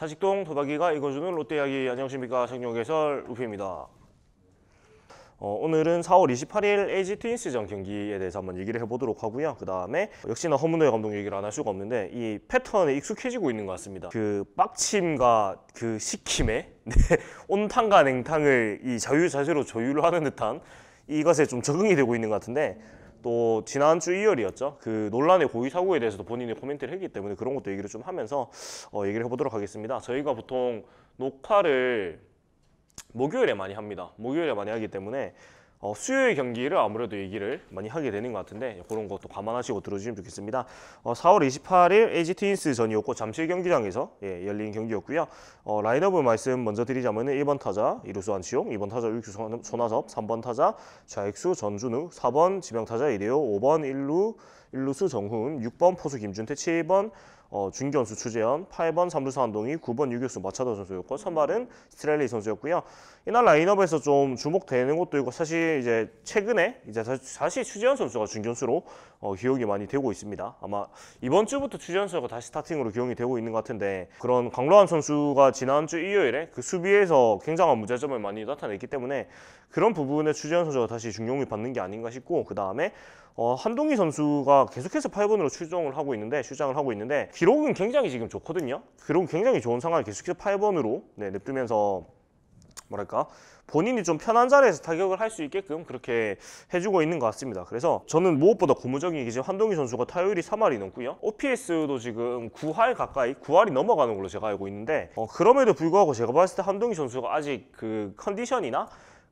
사직동 도다기가 읽어주는 롯데 이야기 안녕하십니까 정용개설 루피입니다. 어, 오늘은 4월 28일 LG 트윈스전 경기에 대해서 한번 얘기를 해보도록 하고요. 그 다음에 역시나 허문호 감독 얘기를 안 할 수가 없는데 이 패턴에 익숙해지고 있는 것 같습니다. 그 빡침과 그 식힘에 네, 온탕과 냉탕을 이 자유자재로 조율하는 듯한 이것에 좀 적응이 되고 있는 것 같은데 또 지난주 이월이었죠그 논란의 고의 사고에 대해서도 본인이 코멘트를 했기 때문에 그런 것도 얘기를 좀 하면서 어, 얘기를 해보도록 하겠습니다. 저희가 보통 녹화를 목요일에 많이 합니다. 목요일에 많이 하기 때문에 어, 수요일 경기를 아무래도 얘기를 많이 하게 되는 것 같은데 그런 것도 감안하시고 들어주시면 좋겠습니다. 어, 4월 28일 LG 트윈스 전이었고 잠실 경기장에서 예, 열린 경기였고요. 어, 라인업을 말씀 먼저 드리자면 1번 타자 이루수 안치용, 2번 타자 유규 손아섭, 3번 타자 좌익수 전준우, 4번 지명타자 이대호, 5번 일루일루수 정훈, 6번 포수 김준태, 7번 어, 중견수 추재현 8번 삼루사 한동희, 9번 유교수 마차도 선수였고 선발은 스트렐리 선수였고요. 이날 라인업에서 좀 주목되는 것도 있고 사실 이제 최근에 이제 사실 추재현 선수가 중견수로 어, 기용이 많이 되고 있습니다. 아마 이번 주부터 추재현 선수가 다시 스타팅으로 기용이 되고 있는 것 같은데 그런 강로한 선수가 지난주 일요일에 그 수비에서 굉장한 문제점을 많이 나타냈기 때문에 그런 부분에 추재현 선수가 다시 중용을 받는 게 아닌가 싶고 그 다음에 어, 한동희 선수가 계속해서 8번으로 출정을 하고 있는데 출장을 하고 있는데 기록은 굉장히 지금 좋거든요. 기록은 굉장히 좋은 상황을 계속해서 8번으로 네, 냅두면서 뭐랄까 본인이 좀 편한 자리에서 타격을 할 수 있게끔 그렇게 해주고 있는 것 같습니다. 그래서 저는 무엇보다 고무적인 게 지금 한동희 선수가 타율이 3할이 넘고요. OPS도 지금 9할 가까이, 9할이 넘어가는 걸로 제가 알고 있는데 어, 그럼에도 불구하고 제가 봤을 때 한동희 선수가 아직 그 컨디션이나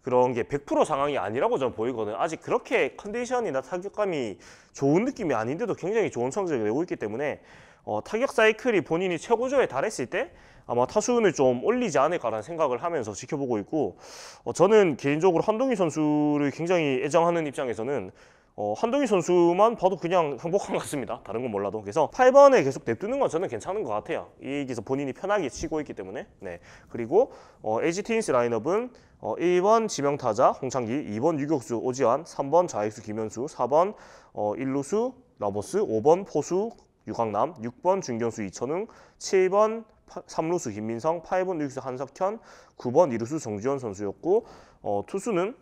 그런 게 100% 상황이 아니라고 저는 보이거든요. 아직 그렇게 컨디션이나 타격감이 좋은 느낌이 아닌데도 굉장히 좋은 성적이되고 있기 때문에 어, 타격 사이클이 본인이 최고조에 달했을 때 아마 타수는좀 올리지 않을까라는 생각을 하면서 지켜보고 있고 어, 저는 개인적으로 한동희 선수를 굉장히 애정하는 입장에서는 어, 한동희 선수만 봐도 그냥 행복한 것 같습니다. 다른 건 몰라도. 그래서 8번에 계속 냅두는 건 저는 괜찮은 것 같아요. 이기에서 본인이 편하게 치고 있기 때문에. 네. 그리고 어, LG 트윈스 라인업은 어, 1번 지명타자 홍창기, 2번 유격수 오지환, 3번 좌익수 김현수, 4번 어, 1루수 러버스 5번 포수 유강남, 6번 중견수 이천웅, 7번 3루수 김민성, 8번 유격수 한석현, 9번 이루수정지원 선수였고 어, 투수는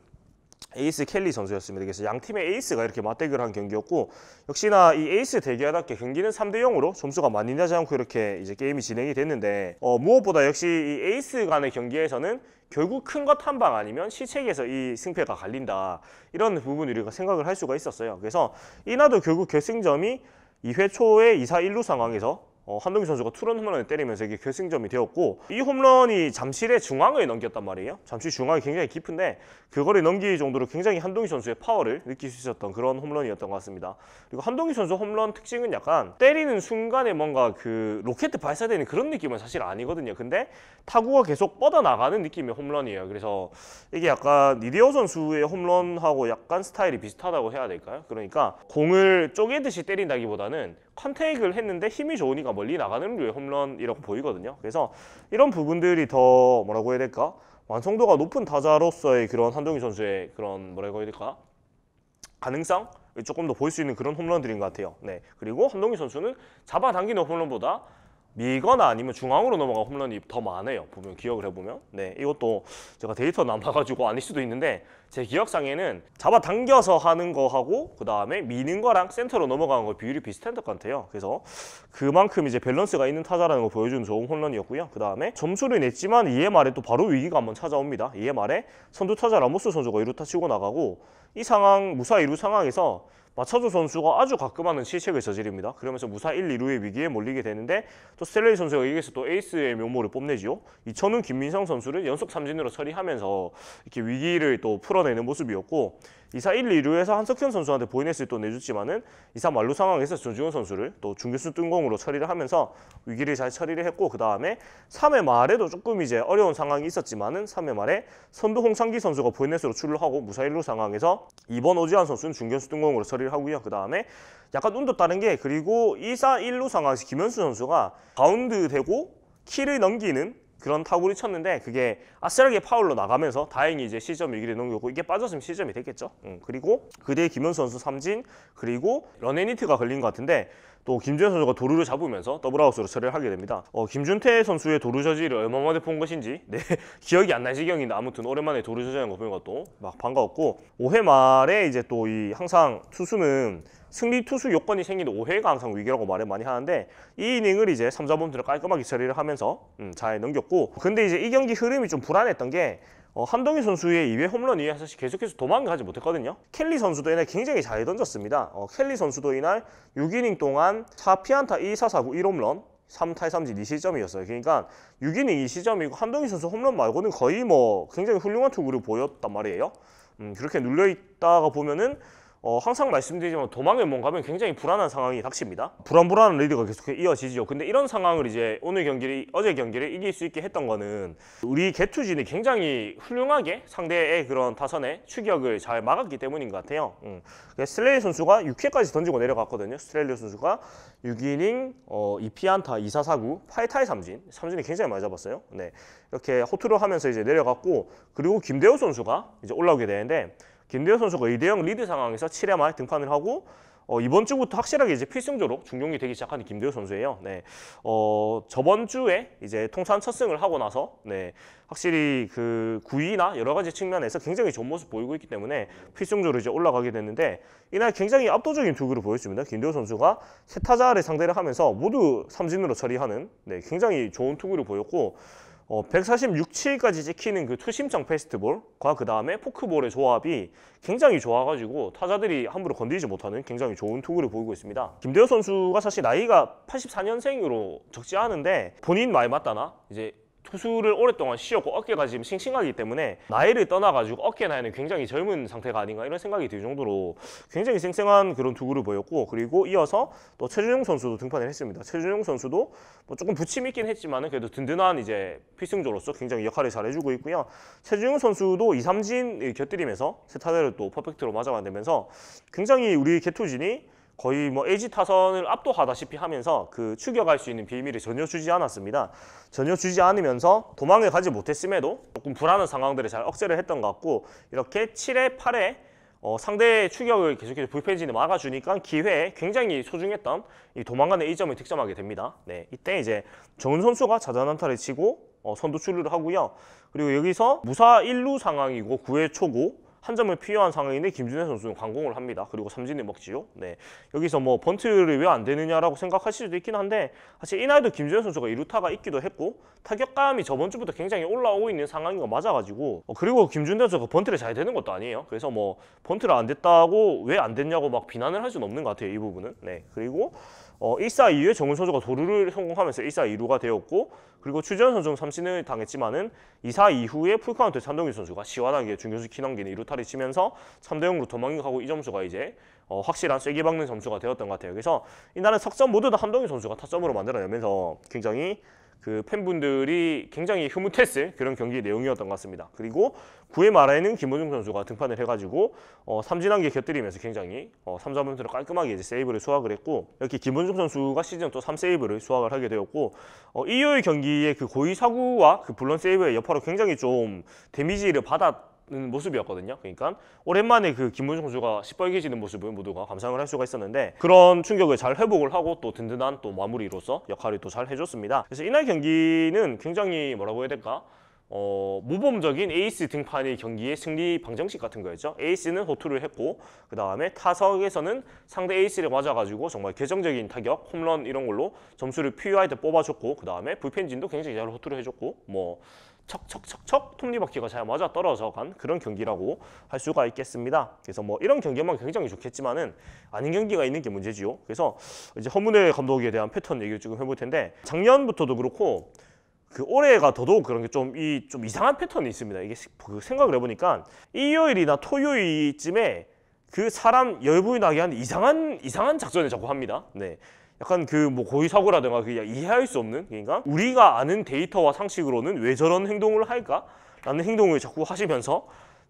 에이스 켈리 선수였습니다. 그래서 양 팀의 에이스가 이렇게 맞대결한 경기였고 역시나 이 에이스 대결답게 경기는 3대 0으로 점수가 많이 나지 않고 이렇게 이제 게임이 진행이 됐는데 어, 무엇보다 역시 이 에이스 간의 경기에서는 결국 큰 것 한 방 아니면 시책에서 이 승패가 갈린다 이런 부분 우리가 생각을 할 수가 있었어요. 그래서 이나도 결국 결승점이 2회 초에 2 4 1루 상황에서 어, 한동희 선수가 투런 홈런을 때리면서 이게 결승점이 되었고 이 홈런이 잠실의 중앙을 넘겼단 말이에요. 잠실 중앙이 굉장히 깊은데 그거를 넘길 정도로 굉장히 한동희 선수의 파워를 느낄 수 있었던 그런 홈런이었던 것 같습니다. 그리고 한동희 선수 홈런 특징은 약간 때리는 순간에 뭔가 그 로켓 발사되는 그런 느낌은 사실 아니거든요. 근데 타구가 계속 뻗어나가는 느낌의 홈런이에요. 그래서 이게 약간 리디어 선수의 홈런하고 약간 스타일이 비슷하다고 해야 될까요? 그러니까 공을 쪼개듯이 때린다기보다는 컨택을 했는데 힘이 좋으니까 멀리 나가는 류의 홈런이라고 보이거든요. 그래서 이런 부분들이 더 뭐라고 해야 될까? 완성도가 높은 타자로서의 그런 한동희 선수의 그런 뭐라고 해야 될까? 가능성? 조금 더 볼 수 있는 그런 홈런들인 것 같아요. 네. 그리고 한동희 선수는 잡아당기는 홈런보다 미거나 아니면 중앙으로 넘어간 홈런이 더 많아요. 보면 기억을 해보면. 네, 이것도 제가 데이터 남아가지고 아닐 수도 있는데 제 기억상에는 잡아당겨서 하는 거하고 그 다음에 미는 거랑 센터로 넘어가는 거 비율이 비슷한 것 같아요. 그래서 그만큼 이제 밸런스가 있는 타자라는 걸 보여주는 좋은 홈런이었고요. 그 다음에 점수를 냈지만 EMR에 또 바로 위기가 한번 찾아옵니다. EMR에 선두 타자 라모스 선수가 이루타 치고 나가고 이 상황 무사 이루 상황에서 마차도 선수가 아주 가끔 하는 실책을 저지릅니다. 그러면서 무사 1, 2루의 위기에 몰리게 되는데 또스레이 선수가 여기서 또 에이스의 묘모를 뽐내지요. 이천훈, 김민성 선수를 연속 삼진으로 처리하면서 이렇게 위기를 또 풀어내는 모습이었고 2사 1, 2루에서 한석현 선수한테 보이넷을 또 내줬지만은 2사 말루 상황에서 전지훈 선수를 또 중교수 뜬공으로 처리를 하면서 위기를 잘 처리를 했고 그 다음에 3회 말에도 조금 이제 어려운 상황이 있었지만은 3회 말에 선두 홍상기 선수가 보이넷으로 출루하고 무사 1루 상황에서 2번 오지환 선수는 중견수 뜬공으로 처리를 하고요. 그 다음에 약간 운도 다른 게 그리고 2사 1루 상황에서 김현수 선수가 가운드 되고 키를 넘기는 그런 타구를 쳤는데 그게 아슬하게 파울로 나가면서 다행히 이제 시점 위기를 넘겼고 이게 빠졌으면 시점이 됐겠죠. 음, 그리고 그대 김현수 선수 삼진 그리고 런앤니트가 걸린 것 같은데 또 김준 선수가 도루를 잡으면서 더블아웃으로 처리를 하게 됩니다. 어, 김준태 선수의 도루 저지를 얼마만에 본 것인지 네, 기억이 안 날 지경인데 아무튼 오랜만에 도루 저지하는 거보니까또 막 반가웠고 5회 말에 이제 또 이 항상 투수는 승리 투수 요건이 생긴 오해가 항상 위기라고 말을 많이 하는데 이 이닝을 이제 삼자범투를 깔끔하게 처리를 하면서 음, 잘 넘겼고 근데 이제 이 경기 흐름이 좀 불안했던 게 어, 한동희 선수의 2회 홈런 이회 사실 계속해서 도망가지 못했거든요. 켈리 선수도 이날 굉장히 잘 던졌습니다. 어, 켈리 선수도 이날 6이닝 동안 4피안타 2사사구 1홈런 3탈삼진 2시점이었어요. 그러니까 6이닝 2시점이고 한동희 선수 홈런 말고는 거의 뭐 굉장히 훌륭한 투구를 보였단 말이에요. 음, 그렇게 눌려있다가 보면은 어, 항상 말씀드리지만 도망에못 가면 굉장히 불안한 상황이 닥칩니다. 불안불안한 리드가 계속 이어지죠. 근데 이런 상황을 이제 오늘 경기를 어제 경기를 이길 수 있게 했던 거는 우리 개투진이 굉장히 훌륭하게 상대의 그런 타선에 추격을 잘 막았기 때문인 것 같아요. 음. 슬레이 선수가 6회까지 던지고 내려갔거든요. 스트레일리 선수가 6이닝 어, 2피안타 2사사구 8타의 삼진 삼진이 굉장히 많이 잡았어요. 네. 이렇게 호투를 하면서 이제 내려갔고 그리고 김대호 선수가 이제 올라오게 되는데 김대현 선수가 2대0 리드 상황에서 7회 말 등판을 하고 어, 이번 주부터 확실하게 이제 필승조로 중용이 되기 시작하는 김대호 선수예요. 네. 어, 저번 주에 이제 통산 첫 승을 하고 나서 네. 확실히 그구위나 여러 가지 측면에서 굉장히 좋은 모습 보이고 있기 때문에 필승조로 이제 올라가게 됐는데 이날 굉장히 압도적인 투구를 보였습니다 김대호 선수가 세 타자를 상대를 하면서 모두 삼진으로 처리하는 네, 굉장히 좋은 투구를 보였고 어, 1 4 6 7까지 찍히는 그 투심성 페스트볼과 그 다음에 포크볼의 조합이 굉장히 좋아가지고 타자들이 함부로 건드리지 못하는 굉장히 좋은 투구를 보이고 있습니다. 김대호 선수가 사실 나이가 84년생으로 적지 않은데 본인 말 맞다나 이제 투수를 오랫동안 쉬었고 어깨가 지금 싱싱하기 때문에 나이를 떠나가지고 어깨 나이는 굉장히 젊은 상태가 아닌가 이런 생각이 들 정도로 굉장히 쌩쌩한 그런 투구를 보였고 그리고 이어서 또 최준용 선수도 등판을 했습니다. 최준용 선수도 뭐 조금 부침 있긴 했지만 그래도 든든한 이제 필승조로서 굉장히 역할을 잘해주고 있고요. 최준용 선수도 2, 3진 곁들이면서 세타대를 또 퍼펙트로 맞아만들면서 굉장히 우리 개투진이 거의 뭐 LG 타선을 압도하다시피 하면서 그 추격할 수 있는 비밀을 전혀 주지 않았습니다. 전혀 주지 않으면서 도망을 가지 못했음에도 조금 불안한 상황들을 잘 억제를 했던 것 같고 이렇게 7회, 8회 어, 상대의 추격을 계속해서 불펜진이 막아주니까 기회에 굉장히 소중했던 이 도망가는 1점을 득점하게 됩니다. 네, 이때 이제 정은 선수가 자전한타를 치고 어, 선두 출루를 하고요. 그리고 여기서 무사 1루 상황이고 9회 초고 한 점을 필요한 상황인데 김준현 선수는 관공을 합니다. 그리고 삼진을 먹지요. 네. 여기서 뭐 번트를 왜 안 되느냐라고 생각하실 수도 있긴 한데 사실 이날도 김준현 선수가 이루타가 있기도 했고 타격감이 저번 주부터 굉장히 올라오고 있는 상황인 거 맞아가지고 어, 그리고 김준현 선수가 번트를 잘 되는 것도 아니에요. 그래서 뭐 번트를 안 됐다고 왜 안 됐냐고 막 비난을 할 수는 없는 것 같아요. 이 부분은. 네. 그리고 어, 1사 이후에 정훈 선수가 도루를 성공하면서 1사 2루가 되었고 그리고 추지현 선수는 삼진을 당했지만은 2사 이후에 풀카운트 에 참동규 선수가 시원하게 중교수 키넘기는 이루타를 치면서 3대0으로 도망가고 이 점수가 이제 어, 확실한 쐐기 박는 점수가 되었던 것 같아요. 그래서 이날은 석점 모두 다 한동규 선수가 타점으로 만들어내면서 굉장히 그 팬분들이 굉장히 흐뭇했을 그런 경기 내용이었던 것 같습니다. 그리고 9회 말에는 김호중 선수가 등판을 해가지고 어, 삼진한 개 곁들이면서 굉장히 어, 3자분수로 깔끔하게 이제 세이브를 수확을 했고 이렇게 김호중 선수가 시즌 또 3세이브를 수확을 하게 되었고 어, 이요의 경기의 그 고의 사구와 그 불런 세이브의 여파로 굉장히 좀 데미지를 받았 나는 모습이었거든요. 그러니까 오랜만에 그 김문중 선수가 시뻘개지는 모습을 모두가 감상을 할 수가 있었는데 그런 충격을 잘 회복을 하고 또 든든한 또 마무리로서 역할을 또 잘 해줬습니다. 그래서 이날 경기는 굉장히 뭐라고 해야 될까? 어, 모범적인 에이스 등판의 경기의 승리 방정식 같은 거였죠. 에이스는 호투를 했고 그 다음에 타석에서는 상대 에이스를 맞아가지고 정말 개정적인 타격, 홈런 이런 걸로 점수를 퓨어하이드 뽑아줬고 그 다음에 불펜진도 굉장히 잘 호투를 해줬고 뭐 척척척척 톱니바퀴가 잘 맞아 떨어져간 그런 경기라고 할 수가 있겠습니다. 그래서 뭐 이런 경기만 굉장히 좋겠지만은 아닌 경기가 있는 게 문제지요. 그래서 이제 허문의 감독에 대한 패턴 얘기를 지금 해볼 텐데 작년부터도 그렇고 그 올해가 더더욱 그런 게 좀 이좀 좀 이상한 패턴이 있습니다. 이게 그 생각을 해보니까 일요일이나 토요일쯤에 그 사람 열분이 나게 하는 이상한 이상한 작전을 자꾸 합니다. 네. 약간 그 뭐 고의사고라든가 그 이해할 수 없는 그러니까 우리가 아는 데이터와 상식으로는 왜 저런 행동을 할까? 라는 행동을 자꾸 하시면서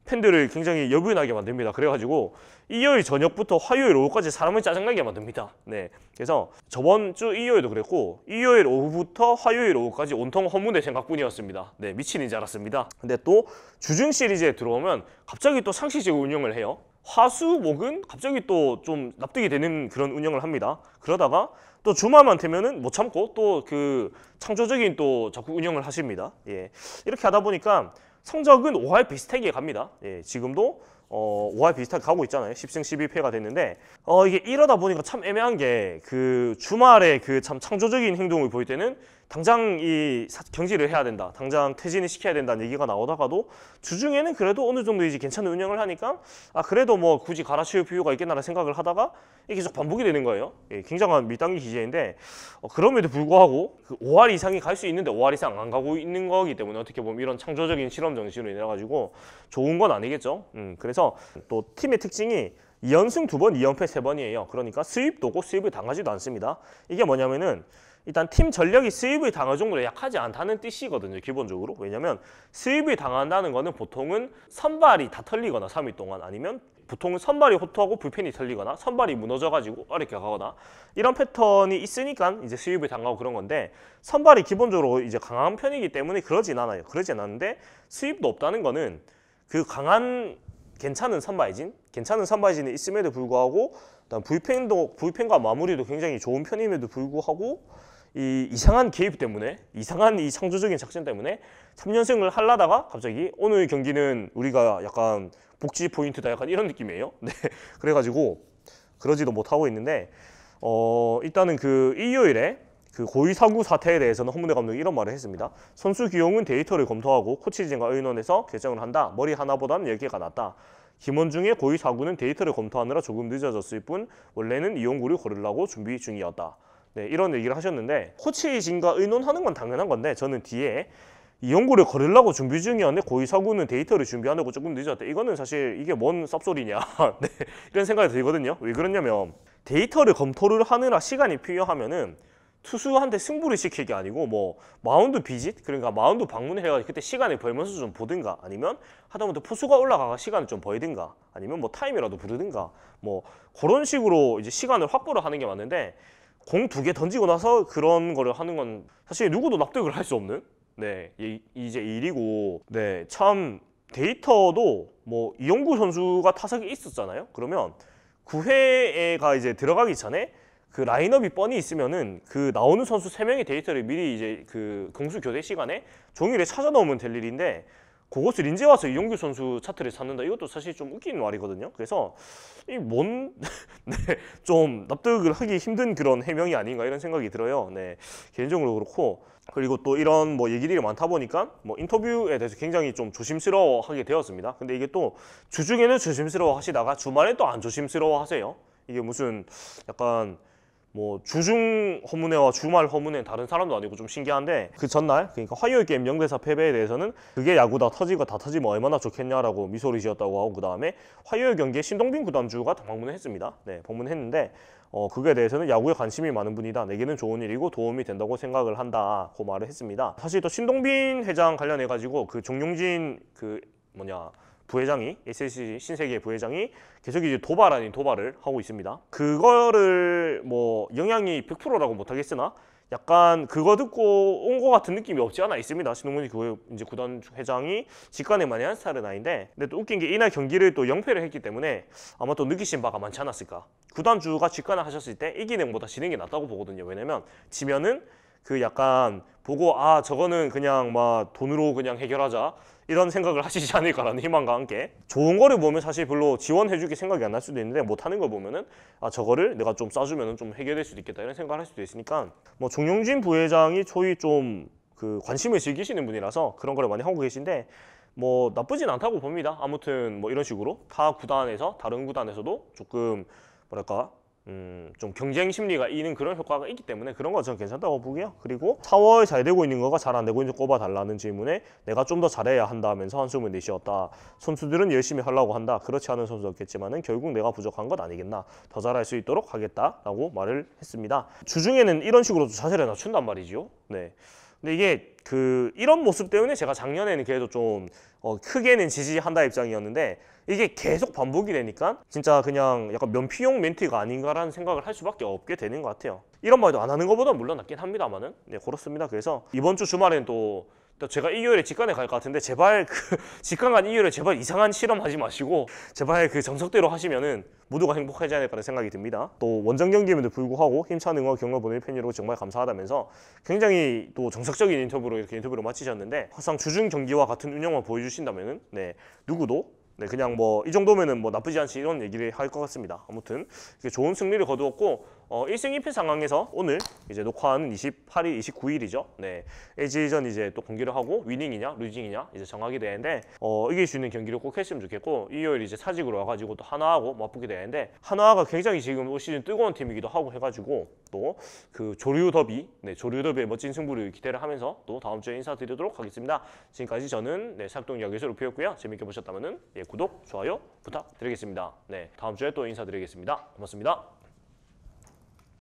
팬들을 굉장히 여분하게 만듭니다. 그래가지고 일요일 저녁부터 화요일 오후까지 사람을 짜증나게 만듭니다. 네, 그래서 저번 주 일요일도 그랬고 일요일 오후부터 화요일 오후까지 온통 허무의 생각뿐이었습니다. 네, 미친인 줄 알았습니다. 근데 또 주중 시리즈에 들어오면 갑자기 또 상식적인 운영을 해요. 화수목은 갑자기 또 좀 납득이 되는 그런 운영을 합니다. 그러다가 또 주말만 되면은 못 참고 또 그 창조적인 또 자꾸 운영을 하십니다. 예. 이렇게 하다 보니까 성적은 5할 비슷하게 갑니다. 예. 지금도 어, 5할 비슷하게 가고 있잖아요. 10승 1 2패가 됐는데 어, 이게 이러다 보니까 참 애매한 게 그 주말에 그 참 창조적인 행동을 보일 때는 당장 이 경질을 해야 된다, 당장 퇴진을 시켜야 된다는 얘기가 나오다가도 주중에는 그래도 어느 정도 이제 괜찮은 운영을 하니까 아 그래도 뭐 굳이 갈아치울 필요가 있겠나라는 생각을 하다가 이 계속 반복이 되는 거예요. 예, 굉장한 밀당기 기제인데 어, 그럼에도 불구하고 그 5할 이상이 갈 수 있는데 5할 이상 안 가고 있는 거기 때문에 어떻게 보면 이런 창조적인 실험 정신으로 인해 가지고 좋은 건 아니겠죠. 음, 그래서 또 팀의 특징이 2연승 2번 2연패 3번이에요 그러니까 수입 도고 수입을 당하지도 않습니다. 이게 뭐냐면은 일단 팀 전력이 스윕이 당할 정도로 약하지 않다는 뜻이거든요. 기본적으로. 왜냐면 스윕이 당한다는 거는 보통은 선발이 다 털리거나 3일 동안 아니면 보통은 선발이 호투하고 불펜이 털리거나 선발이 무너져가지고 어렵게 가거나 이런 패턴이 있으니까 이제 스윕이 당하고 그런 건데 선발이 기본적으로 이제 강한 편이기 때문에 그러진 않아요. 그러진 않는데 스윕도 없다는 거는 그 강한 괜찮은 선발진, 괜찮은 선발진이 있음에도 불구하고 일단 불펜도 불펜과 마무리도 굉장히 좋은 편임에도 불구하고 이 이상한 개입 때문에 이상한 이 창조적인 작전 때문에 3년생을 할라다가 갑자기 오늘 경기는 우리가 약간 복지 포인트다 약간 이런 느낌이에요. 네. 그래가지고 그러지도 못하고 있는데 어 일단은 그 일요일에 그 고의 사구 사태에 대해서는 허문대 감독이 이런 말을 했습니다. 선수 기용은 데이터를 검토하고 코치진과 의논해서 결정을 한다. 머리 하나보다는 10개가 낫다. 김원중의 고의 사구는 데이터를 검토하느라 조금 늦어졌을 뿐 원래는 이용구를 고르려고 준비 중이었다. 네, 이런 얘기를 하셨는데 코치진과 의논하는 건 당연한 건데 저는 뒤에 이 연구를 걸으려고 준비 중이었는데 고이 서구는 데이터를 준비하느고 조금 늦었대 이거는 사실 이게 뭔 쌉소리냐 네, 이런 생각이 들거든요. 왜 그러냐면 데이터를 검토를 하느라 시간이 필요하면은 투수한테 승부를 시킬 게 아니고 뭐 마운드 비짓 그러니까 마운드 방문해가 그때 시간을 벌면서 좀 보든가 아니면 하다못해 포수가 올라가가 시간을 좀 벌든가 아니면 뭐 타임이라도 부르든가 뭐 그런 식으로 이제 시간을 확보를 하는 게 맞는데 공두개 던지고 나서 그런 거를 하는 건 사실 누구도 납득을 할 수 없는 네 이제 일이고 네 참 데이터도 뭐 이영구 선수가 타석에 있었잖아요. 그러면 9회가 그 이제 들어가기 전에 그 라인업이 뻔히 있으면은 그 나오는 선수 3명의 데이터를 미리 이제 그 공수 교대 시간에 종일에 찾아 넣으면 될 일인데 그것을 인제 와서 이용규 선수 차트를 찾는다 이것도 사실 좀 웃긴 말이거든요. 그래서 이뭔좀 네, 납득을 하기 힘든 그런 해명이 아닌가 이런 생각이 들어요. 네 개인적으로 그렇고 그리고 또 이런 뭐 얘기들이 많다 보니까 뭐 인터뷰에 대해서 굉장히 좀 조심스러워하게 되었습니다. 근데 이게 또 주중에는 조심스러워하시다가 주말에 또 안 조심스러워하세요. 이게 무슨 약간 뭐 주중 허문회와 주말 허문회 는 다른 사람도 아니고 좀 신기한데 그 전날 그러니까 화요일 게임 영대사 패배에 대해서는 그게 야구다 터지고 다 터지면 얼마나 좋겠냐라고 미소를 지었다고 하고 그 다음에 화요일 경기에 신동빈 구단주가 방문했습니다. 을네 방문했는데 어 그거에 대해서는 야구에 관심이 많은 분이다. 내게는 좋은 일이고 도움이 된다고 생각을 한다. 고 말을 했습니다. 사실 또 신동빈 회장 관련해 가지고 그 정용진 그 뭐냐 부회장이 SLC 신세계 부회장이 계속 이제 도발 아닌 도발을 하고 있습니다. 그거를 뭐 영향이 100%라고 못하겠으나 약간 그거 듣고 온 것 같은 느낌이 없지 않아 있습니다. 신동문이 그 이제 구단 회장이 직관에 많이 한 스타일은 아닌데 근데 또 웃긴 게 이날 경기를 또 영패를 했기 때문에 아마 또 느끼신 바가 많지 않았을까. 구단주가 직관을 하셨을 때 이기는 것보다 지는 게 낫다고 보거든요. 왜냐면 지면은 그 약간 보고 아 저거는 그냥 막 돈으로 그냥 해결하자 이런 생각을 하시지 않을까라는 희망과 함께 좋은 거를 보면 사실 별로 지원해주기 생각이 안 날 수도 있는데 못하는 걸 보면은 아 저거를 내가 좀 싸주면 좀 해결될 수도 있겠다 이런 생각을 할 수도 있으니까 뭐 정용진 부회장이 초이 좀그 관심을 즐기시는 분이라서 그런 걸 많이 하고 계신데 뭐 나쁘진 않다고 봅니다 아무튼 뭐 이런 식으로 타 구단에서 다른 구단에서도 조금 뭐랄까 음, 좀 경쟁 심리가 있는 그런 효과가 있기 때문에 그런 거 저는 괜찮다고 보고요. 그리고 4월 잘 되고 있는 거가 잘 안 되고 있는 꼽아달라는 질문에 내가 좀 더 잘해야 한다면서 한숨을 내쉬었다. 선수들은 열심히 하려고 한다. 그렇지 않은 선수 없겠지만은 결국 내가 부족한 건 아니겠나. 더 잘할 수 있도록 하겠다라고 말을 했습니다. 주중에는 이런 식으로도 자세를 낮춘단 말이죠. 네. 근데 이게 그 이런 모습 때문에 제가 작년에는 그래도 좀어 크게는 지지한다 입장이었는데 이게 계속 반복이 되니까 진짜 그냥 약간 면피용 멘트가 아닌가라는 생각을 할 수밖에 없게 되는 것 같아요. 이런 말도 안 하는 것보다 물론 낫긴 합니다만은 네 그렇습니다. 그래서 이번 주 주말엔 또또 그러니까 제가 일요일에 직관에 갈 것 같은데 제발 그 직관 간 일요일에 제발 이상한 실험하지 마시고 제발 그 정석대로 하시면은 모두가 행복하지 않을까라는 생각이 듭니다. 또 원정 경기임에도 불구하고 힘찬 응원 경과 보낼팬 여러분 정말 감사하다면서 굉장히 또 정석적인 인터뷰로 이렇게 인터뷰로 마치셨는데 항상 주중 경기와 같은 운영만 보여주신다면은 네 누구도 네, 그냥 뭐 이 정도면은 뭐 나쁘지 않지 이런 얘기를 할 것 같습니다. 아무튼 좋은 승리를 거두었고 어, 1승 1패 상황에서 오늘 이제 녹화하는 28일, 29일이죠. 네. LG전 이제 또 경기를 하고 위닝이냐, 루징이냐 이제 정하게 되는데 어, 이길 수 있는 경기를 꼭 했으면 좋겠고 일요일 이제 사직으로 와가지고 또 하나하고 맞붙게 되는데 하나가 굉장히 지금 올 시즌 뜨거운 팀이기도 하고 해가지고 또 그 조류 더비, 네, 조류 더비의 멋진 승부를 기대를 하면서 또 다음 주에 인사드리도록 하겠습니다. 지금까지 저는 네, 삭동 여기서 루피였고요. 재밌게 보셨다면 은 예, 구독, 좋아요 부탁드리겠습니다. 네, 다음 주에 또 인사드리겠습니다. 고맙습니다.